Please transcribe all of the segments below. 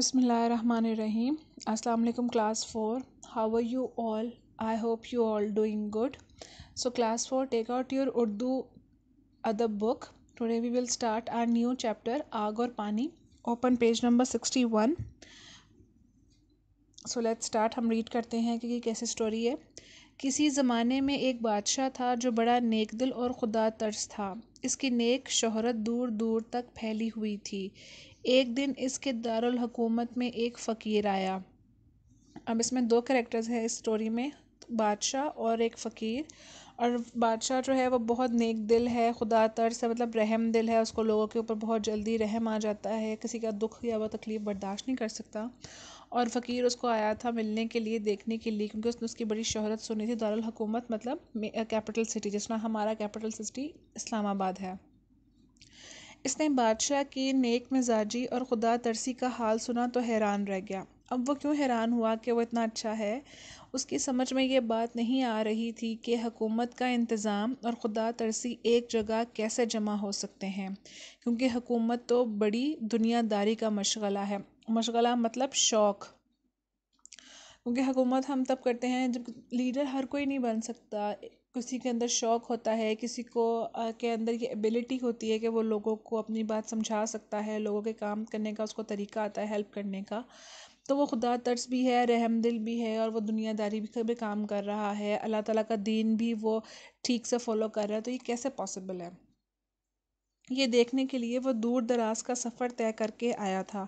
बसमीम् अल्लाम class four how are you all I hope you all doing good so class four take out your Urdu अदब book today we will start our new chapter आग और पानी open page number sixty one so let's start हम read करते हैं कि कैसे story है किसी ज़माने में एक बादशाह था जो बड़ा नेक दिल और खुदा तर्स था इसकी नेक शहरत दूर दूर तक फैली हुई थी एक दिन इसके दारुल हकूमत में एक फ़कीर आया अब इसमें दो करेक्टर्स हैं इस स्टोरी में बादशाह और एक फ़कीर और बादशाह जो है वो बहुत नेक दिल है खुदा तर्स से मतलब रहम दिल है उसको लोगों के ऊपर बहुत जल्दी रहम आ जाता है किसी का दुख या वो तकलीफ़ बर्दाश्त नहीं कर सकता और फ़कीर उसको आया था मिलने के लिए देखने के लिए क्योंकि उसने उसकी बड़ी शोहरत सुनी थी दारुल हकूमत मतलब कैपिटल सिटी जिसमें हमारा कैपिटल सिटी इस्लामाबाद है इसने बादशाह की नेक मिजाजी और खुदा तरसी का हाल सुना तो हैरान रह गया अब वो क्यों हैरान हुआ कि वो इतना अच्छा है उसकी समझ में ये बात नहीं आ रही थी कि हकूमत का इंतज़ाम और खुदा तरसी एक जगह कैसे जमा हो सकते हैं क्योंकि हकूमत तो बड़ी दुनियादारी का मशगला है मशगला मतलब शौक़ क्योंकि हकूमत हम तब करते हैं जब लीडर हर कोई नहीं बन सकता किसी के अंदर शौक़ होता है किसी को के अंदर ये एबिलिटी होती है कि वो लोगों को अपनी बात समझा सकता है लोगों के काम करने का उसको तरीका आता है हेल्प करने का तो वो खुदा तर्स भी है रहम दिल भी है और वो दुनियादारी भी कभी काम कर रहा है अल्लाह ताला का दीन भी वो ठीक से फॉलो कर रहा है तो ये कैसे पॉसिबल है ये देखने के लिए वह दूर दराज का सफ़र तय करके आया था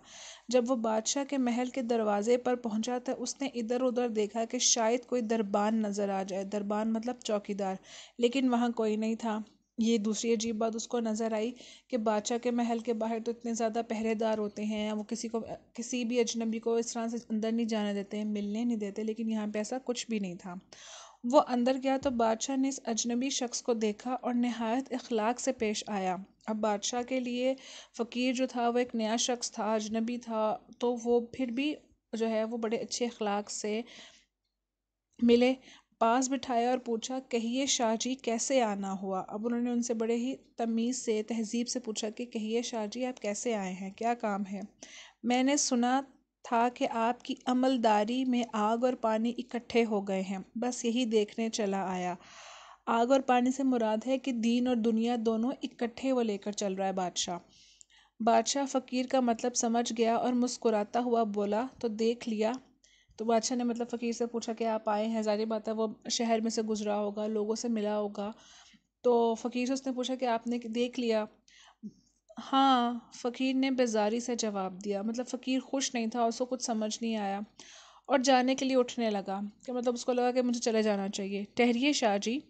जब वह बादशाह के महल के दरवाज़े पर पहुंचा था तो उसने इधर उधर देखा कि शायद कोई दरबान नज़र आ जाए दरबान मतलब चौकीदार लेकिन वहाँ कोई नहीं था ये दूसरी अजीब बात उसको नज़र आई कि बादशाह के महल के बाहर तो इतने ज़्यादा पहरेदार होते हैं वो किसी को किसी भी अजनबी को इस तरह से अंदर नहीं जाने देते मिलने नहीं देते लेकिन यहाँ पे ऐसा कुछ भी नहीं था वो अंदर गया तो बादशाह ने इस अजनबी शख्स को देखा और नहायत अखलाक से पेश आया अब बादशाह के लिए फ़कीर जो था वो एक नया शख्स था अजनबी था तो वो फिर भी जो है वो बड़े अच्छे अखलाक से मिले पास बिठाया और पूछा कहिए शाहजी कैसे आना हुआ अब उन्होंने उनसे बड़े ही तमीज़ से तहज़ीब से पूछा कि कहिए शाहजी आप कैसे आए हैं क्या काम है मैंने सुना था कि आपकी अमलदारी में आग और पानी इकट्ठे हो गए हैं बस यही देखने चला आया आग और पानी से मुराद है कि दीन और दुनिया दोनों इकट्ठे वो लेकर चल रहा है बादशाह बादशाह फ़कीर का मतलब समझ गया और मुस्कुराता हुआ बोला तो देख लिया तो बादशाह ने मतलब फ़कीर से पूछा कि आप आए हैं जारी बात है वो शहर में से गुजरा होगा लोगों से मिला होगा तो फ़कीर से उसने पूछा कि आपने देख लिया हाँ फ़कीर ने बेज़ारी से जवाब दिया मतलब फ़कीर खुश नहीं था उसको कुछ समझ नहीं आया और जाने के लिए उठने लगा कि मतलब उसको लगा कि मुझे चले जाना चाहिए ठहरिए शाह जी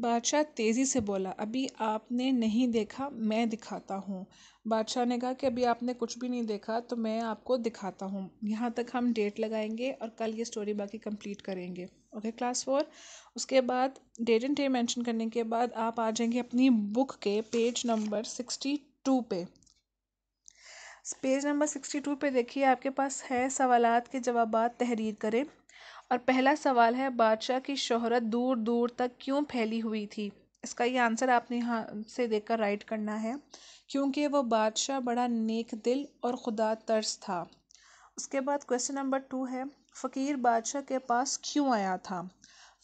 बादशाह तेज़ी से बोला अभी आपने नहीं देखा मैं दिखाता हूँ बादशाह ने कहा कि अभी आपने कुछ भी नहीं देखा तो मैं आपको दिखाता हूँ यहाँ तक हम डेट लगाएंगे और कल ये स्टोरी बाकी कंप्लीट करेंगे ओके क्लास फोर उसके बाद डेट एंड डे मेंशन करने के बाद आप आ जाएंगे अपनी बुक के पेज नंबर सिक्सटी टू पे पेज नंबर सिक्सटी टू पे देखिए आपके पास है सवालात के जवाब तहरीर करें और पहला सवाल है बादशाह की शोहरत दूर दूर तक क्यों फैली हुई थी इसका ये आंसर आपने यहाँ से देखकर राइट करना है क्योंकि वो बादशाह बड़ा नेक दिल और खुदा तर्स था उसके बाद क्वेश्चन नंबर टू है फ़कीर बादशाह के पास क्यों आया था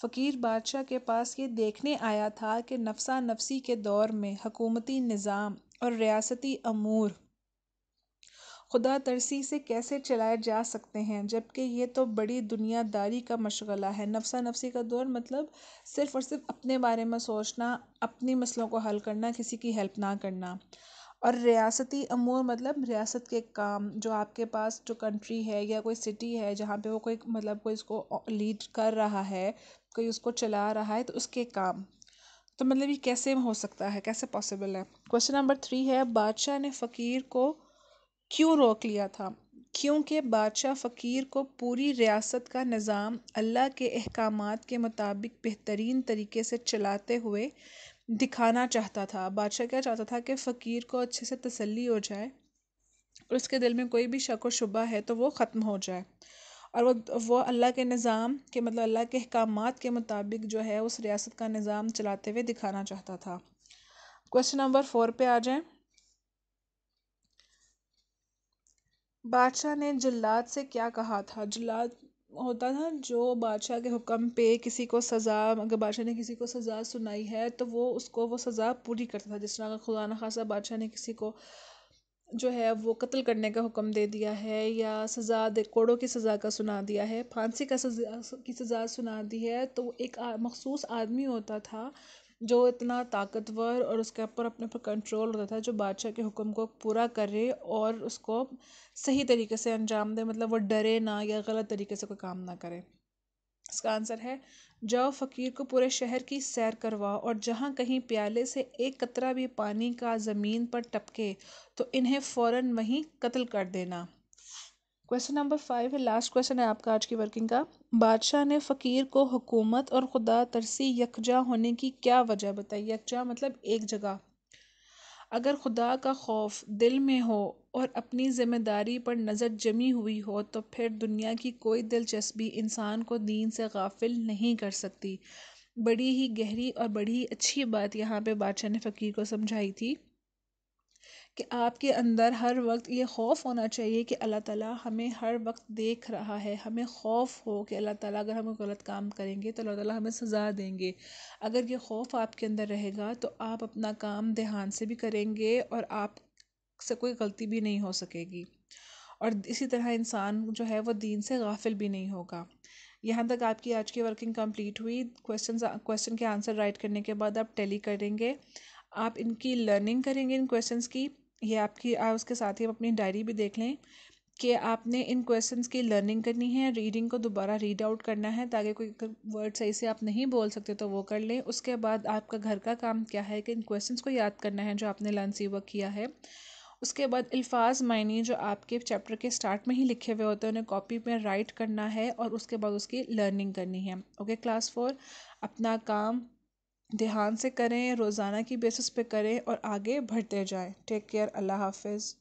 फ़कीर बादशाह के पास ये देखने आया था कि नफसा नफसी के दौर में हकूमती निज़ाम और रियासती अमूर खुदा तरसी से कैसे चलाए जा सकते हैं जबकि ये तो बड़ी दुनियादारी का मशगला है नफसा नफसी का दौर मतलब सिर्फ़ और सिर्फ अपने बारे में सोचना अपनी मसलों को हल करना किसी की हेल्प ना करना और रियासती अमूर मतलब रियासत के काम जो आपके पास जो कंट्री है या कोई सिटी है जहाँ पे वो कोई मतलब कोई इसको लीड कर रहा है कोई उसको चला रहा है तो उसके काम तो मतलब ये कैसे हो सकता है कैसे पॉसिबल है क्वेश्चन नंबर थ्री है बादशाह ने फ़कीर को क्यों रोक लिया था क्योंकि बादशाह फ़कीर को पूरी रियासत का निज़ाम अल्लाह के अहकाम के मुताबिक बेहतरीन तरीके से चलाते हुए दिखाना चाहता था बादशाह क्या चाहता था कि फ़कीर को अच्छे से तसल्ली हो जाए और उसके दिल में कोई भी शक व शुबा है तो वो ख़त्म हो जाए और वो वो अल्लाह के निज़ाम के मतलब अल्लाह के अहकाम के मुताबिक जो है उस रियासत का निज़ाम चलाते हुए दिखाना चाहता था क्वेश्चन नंबर फोर पे आ जाएं बादशाह ने जल्लाद से क्या कहा था जल्लाद होता था जो बादशाह के हुक्म पे किसी को सज़ा अगर बादशाह ने किसी को सज़ा सुनाई है तो वो उसको वो सज़ा पूरी करता था जिस तरह का खुदा न बादशाह ने किसी को जो है वो कत्ल करने का हुक्म दे दिया है या सज़ा दे कोड़ों की सज़ा का सुना दिया है फांसी का सज़ा की सज़ा सुना दी है तो एक मखसूस आदमी होता था जो इतना ताकतवर और उसके ऊपर अपने ऊपर कंट्रोल होता था जो बादशाह के हुक्म को पूरा करे और उसको सही तरीके से अंजाम दे मतलब वो डरे ना या गलत तरीके से कोई काम ना करे इसका आंसर है जाओ फ़कीर को पूरे शहर की सैर करवाओ और जहाँ कहीं प्याले से एक कतरा भी पानी का ज़मीन पर टपके तो इन्हें फ़ौरन वहीं कत्ल कर देना क्वेश्चन नंबर फाइव है लास्ट क्वेश्चन है आपका आज की वर्किंग का बादशाह ने फ़कीर को हुकूमत और खुदा तरसी यकजा होने की क्या वजह बताई यकजा मतलब एक जगह अगर खुदा का खौफ दिल में हो और अपनी ज़िम्मेदारी पर नज़र जमी हुई हो तो फिर दुनिया की कोई दिलचस्पी इंसान को दीन से गाफिल नहीं कर सकती बड़ी ही गहरी और बड़ी ही अच्छी बात यहाँ पे बादशाह ने फ़कीर को समझाई थी कि आपके अंदर हर वक्त ये खौफ होना चाहिए कि अल्लाह ताला हमें हर वक्त देख रहा है हमें खौफ हो कि अल्लाह ताला अगर हम गलत काम करेंगे तो अल्लाह ताला हमें सज़ा देंगे अगर ये खौफ आपके अंदर रहेगा तो आप अपना काम ध्यान से भी करेंगे और आप से कोई गलती भी नहीं हो सकेगी और इसी तरह इंसान जो है वो दीन से गाफिल भी नहीं होगा यहाँ तक आपकी आज की वर्किंग कंप्लीट हुई क्वेश्चन क्वेश्चन के आंसर राइट करने के बाद आप टैली करेंगे आप इनकी लर्निंग करेंगे इन क्वेश्चंस की ये आपकी आप उसके साथ ही आप अपनी डायरी भी देख लें कि आपने इन क्वेश्चंस की लर्निंग करनी है रीडिंग को दोबारा रीड आउट करना है ताकि कोई वर्ड सही से आप नहीं बोल सकते तो वो कर लें उसके बाद आपका घर का काम क्या है कि इन क्वेश्चंस को याद करना है जो आपने लर्न सी वर्क किया है उसके बाद अल्फाज मायने जो आपके चैप्टर के स्टार्ट में ही लिखे हुए होते हैं उन्हें कॉपी में राइट करना है और उसके बाद उसकी लर्निंग करनी है ओके क्लास फोर अपना काम ध्यान से करें रोज़ाना की बेसिस पे करें और आगे बढ़ते जाएँ टेक केयर अल्लाह हाफ़िज़